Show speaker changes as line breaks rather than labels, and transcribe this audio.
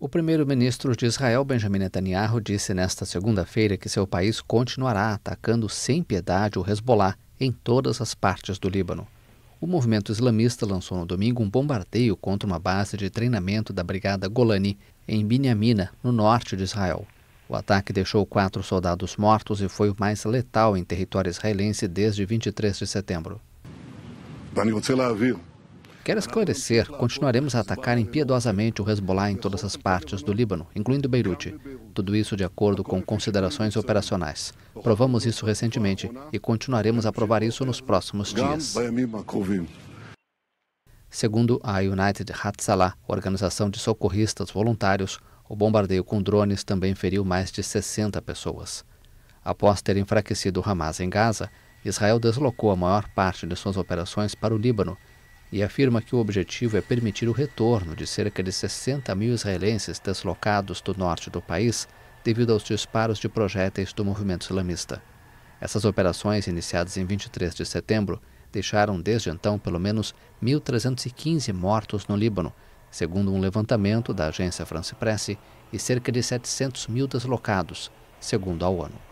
O primeiro-ministro de Israel, Benjamin Netanyahu, disse nesta segunda-feira que seu país continuará atacando sem piedade o Hezbollah em todas as partes do Líbano. O movimento islamista lançou no domingo um bombardeio contra uma base de treinamento da Brigada Golani, em Binyamina, no norte de Israel. O ataque deixou quatro soldados mortos e foi o mais letal em território israelense desde 23 de setembro. Quero esclarecer, continuaremos a atacar impiedosamente o Hezbollah em todas as partes do Líbano, incluindo Beirute. Tudo isso de acordo com considerações operacionais. Provamos isso recentemente e continuaremos a provar isso nos próximos dias. Segundo a United Hatzalah, organização de socorristas voluntários, o bombardeio com drones também feriu mais de 60 pessoas. Após ter enfraquecido o Hamas em Gaza, Israel deslocou a maior parte de suas operações para o Líbano e afirma que o objetivo é permitir o retorno de cerca de 60 mil israelenses deslocados do norte do país devido aos disparos de projéteis do movimento islamista. Essas operações, iniciadas em 23 de setembro, deixaram desde então pelo menos 1.315 mortos no Líbano, segundo um levantamento da agência France Presse, e cerca de 700 mil deslocados, segundo a ONU.